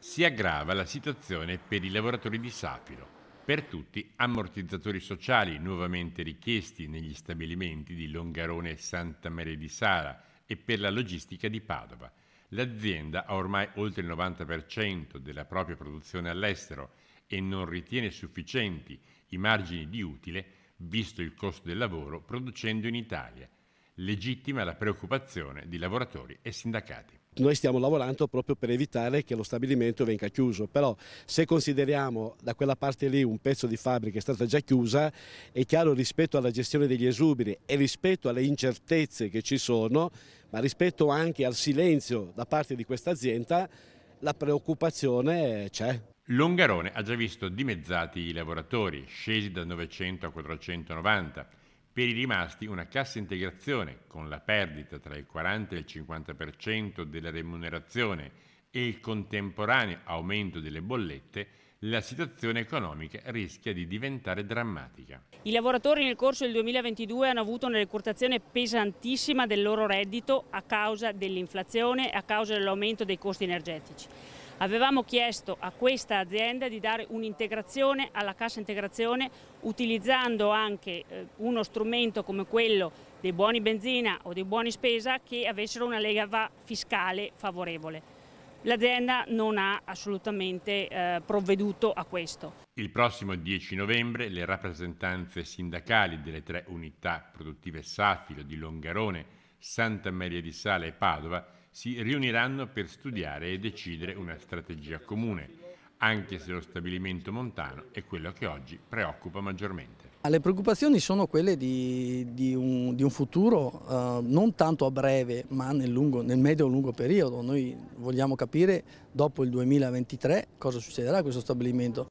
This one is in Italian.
si aggrava la situazione per i lavoratori di Sapiro. Per tutti ammortizzatori sociali nuovamente richiesti negli stabilimenti di Longarone e Santa Maria di Sara e per la logistica di Padova. L'azienda ha ormai oltre il 90% della propria produzione all'estero e non ritiene sufficienti i margini di utile, visto il costo del lavoro, producendo in Italia legittima la preoccupazione di lavoratori e sindacati. Noi stiamo lavorando proprio per evitare che lo stabilimento venga chiuso, però se consideriamo da quella parte lì un pezzo di fabbrica che è stata già chiusa, è chiaro rispetto alla gestione degli esuberi e rispetto alle incertezze che ci sono, ma rispetto anche al silenzio da parte di questa azienda, la preoccupazione c'è. Longarone ha già visto dimezzati i lavoratori, scesi da 900 a 490 per i rimasti una cassa integrazione con la perdita tra il 40 e il 50% della remunerazione e il contemporaneo aumento delle bollette, la situazione economica rischia di diventare drammatica. I lavoratori nel corso del 2022 hanno avuto una ricortazione pesantissima del loro reddito a causa dell'inflazione e a causa dell'aumento dei costi energetici. Avevamo chiesto a questa azienda di dare un'integrazione alla cassa integrazione utilizzando anche eh, uno strumento come quello dei buoni benzina o dei buoni spesa che avessero una leva fiscale favorevole. L'azienda non ha assolutamente eh, provveduto a questo. Il prossimo 10 novembre le rappresentanze sindacali delle tre unità produttive Safilo di Longarone, Santa Maria di Sala e Padova si riuniranno per studiare e decidere una strategia comune, anche se lo stabilimento montano è quello che oggi preoccupa maggiormente. Le preoccupazioni sono quelle di, di, un, di un, futuro uh, non tanto a breve ma nel, lungo, nel medio e lungo periodo. Noi vogliamo capire dopo il 2023 cosa succederà a questo stabilimento.